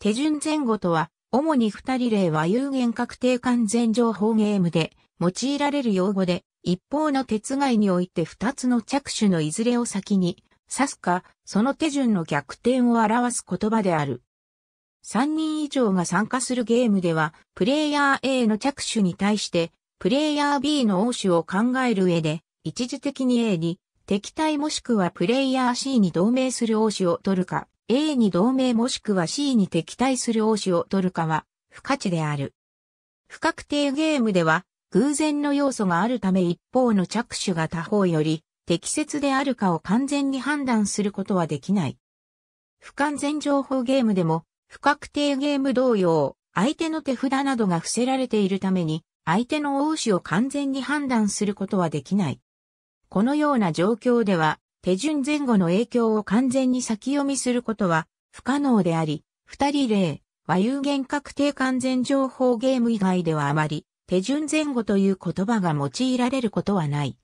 手順前後とは、主に二人例は有限確定完全情報ゲームで用いられる用語で、一方の鉄外において二つの着手のいずれを先に指すか、その手順の逆転を表す言葉である。三人以上が参加するゲームでは、プレイヤー A の着手に対して、プレイヤー B の応手を考える上で、一時的に A に、敵対もしくはプレイヤー C に同盟する応手を取るか、A に同盟もしくは C に敵対する王子を取るかは不可知である。不確定ゲームでは偶然の要素があるため一方の着手が他方より適切であるかを完全に判断することはできない。不完全情報ゲームでも不確定ゲーム同様、相手の手札などが伏せられているために相手の王子を完全に判断することはできない。このような状況では手順前後の影響を完全に先読みすることは不可能であり、二人例、和有限確定完全情報ゲーム以外ではあまり、手順前後という言葉が用いられることはない。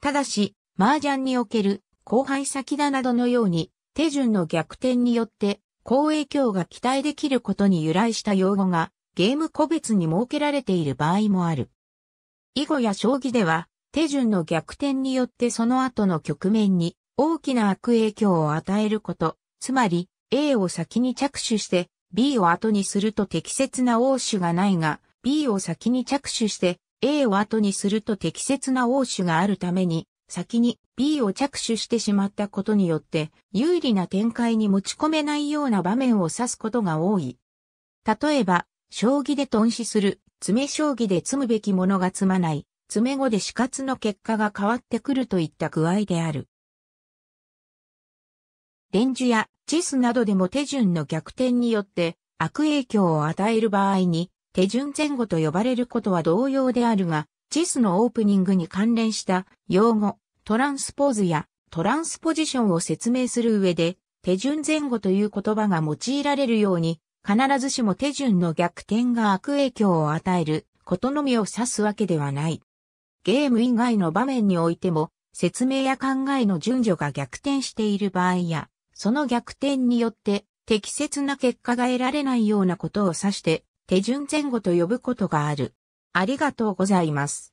ただし、麻雀における、後輩先だなどのように、手順の逆転によって、好影響が期待できることに由来した用語が、ゲーム個別に設けられている場合もある。囲碁や将棋では、手順の逆転によってその後の局面に大きな悪影響を与えること、つまり A を先に着手して B を後にすると適切な応手がないが、B を先に着手して A を後にすると適切な応手があるために、先に B を着手してしまったことによって有利な展開に持ち込めないような場面を指すことが多い。例えば、将棋で頓死する、詰将棋で詰むべきものが詰まない、詰め後で死活の結果が変わってくるといった具合である。電磁やチスなどでも手順の逆転によって悪影響を与える場合に手順前後と呼ばれることは同様であるが、チスのオープニングに関連した用語、トランスポーズやトランスポジションを説明する上で、手順前後という言葉が用いられるように、必ずしも手順の逆転が悪影響を与えることのみを指すわけではない。ゲーム以外の場面においても、説明や考えの順序が逆転している場合や、その逆転によって適切な結果が得られないようなことを指して、手順前後と呼ぶことがある。ありがとうございます。